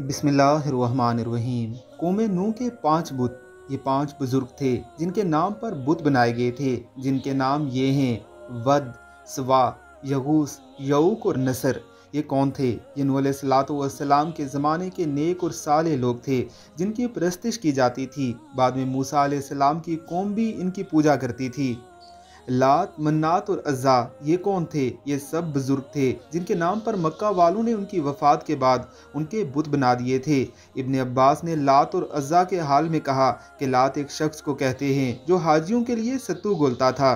बिसमीम कौम नू के पांच बुत ये पांच बुजुर्ग थे जिनके नाम पर बुत बनाए गए थे जिनके नाम ये हैं वद सवा यगूस यऊक और नसर ये कौन थे ये नूल के ज़माने के नेक और साले लोग थे जिनकी प्रस्तिश की जाती थी बाद में मूसा सलाम की कौम भी इनकी पूजा करती थी लात मन्नात और अज्जा ये कौन थे ये सब बुजुर्ग थे जिनके नाम पर मक्का वालों ने उनकी वफात के बाद उनके बुत बना दिए थे इबन अब्बास ने लात और अज्जा के हाल में कहा कि लात एक शख्स को कहते हैं जो हाजियों के लिए सत्तू गोलता था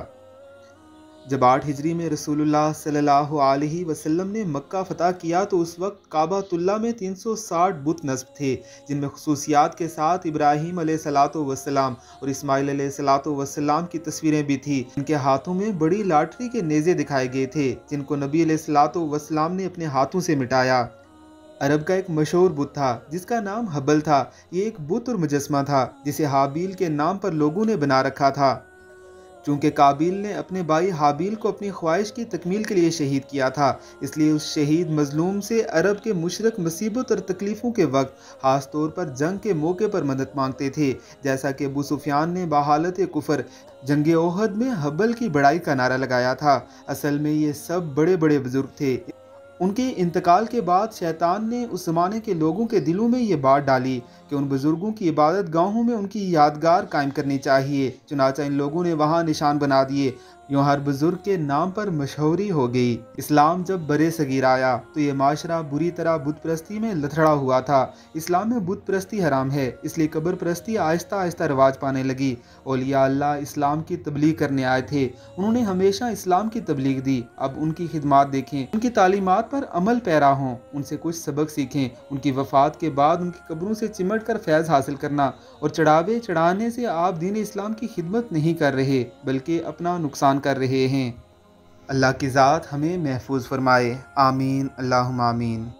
जब आठ हिजरी में रसूलुल्लाह सल्लल्लाहु अलैहि वसल्लम ने मक्का फ़तह किया तो उस वक्त काबातुल्ला में 360 बुत नस्ब थे जिनमें खसूसियात के साथ इब्राहिम सलाम और इसमाईल सलाम की तस्वीरें भी थी इनके हाथों में बड़ी लाटरी के नेज़े दिखाए गए थे जिनको नबी सलाम ने अपने हाथों से मिटाया अरब का एक मशहूर बुत था जिसका नाम हबल था ये एक बुत और मुजस्मा था जिसे हाबील के नाम पर लोगों ने बना रखा था चूँकि काबिल ने अपने भाई हाबिल को अपनी ख्वाहिश की तकमील के लिए शहीद किया था इसलिए उस शहीद मजलूम से अरब के मुशरक मुसीबत और तकलीफ़ों के वक्त ख़ास तौर पर जंग के मौके पर मदद मांगते थे जैसा कि अबू सुफियान ने बहालत कुफर जंग ओहद में हब्बल की बड़ाई का नारा लगाया था असल में ये सब बड़े बड़े बुजुर्ग थे उनके इंतकाल के बाद शैतान ने उस ज़माने के लोगों के दिलों में ये बात डाली कि उन बुज़ुर्गों की इबादत गाहों में उनकी यादगार कायम करनी चाहिए चुनाचा इन लोगों ने वहाँ निशान बना दिए यूँ हर बुज़ुर्ग के नाम पर मशहूरी हो गई इस्लाम जब बरे सगीर आया तो ये माशरा बुरी तरह बुत परस्ती में लथड़ा हुआ था इस्लाम में बुत परस्ती हराम है इसलिए कब्र परस्ती आहिस्ता आहिस्ता रिवाज पाने लगी ओलिया अल्लाह इस्लाम की तबलीग करने आए थे उन्होंने हमेशा इस्लाम की तबलीग दी अब उनकी खिदमत देखें उनकी तालीमत पर अमल पैरा हों उनसे कुछ सबक सीखें उनकी वफात के बाद उनकी कब्रों से चिमट बढ़कर फैज़ हासिल करना और चढ़ावे चढ़ाने से आप दीन इस्लाम की खिदमत नहीं कर रहे बल्कि अपना नुकसान कर रहे हैं अल्लाह की ज़ात हमें महफूज फरमाए आमीन अल्लाह आमीन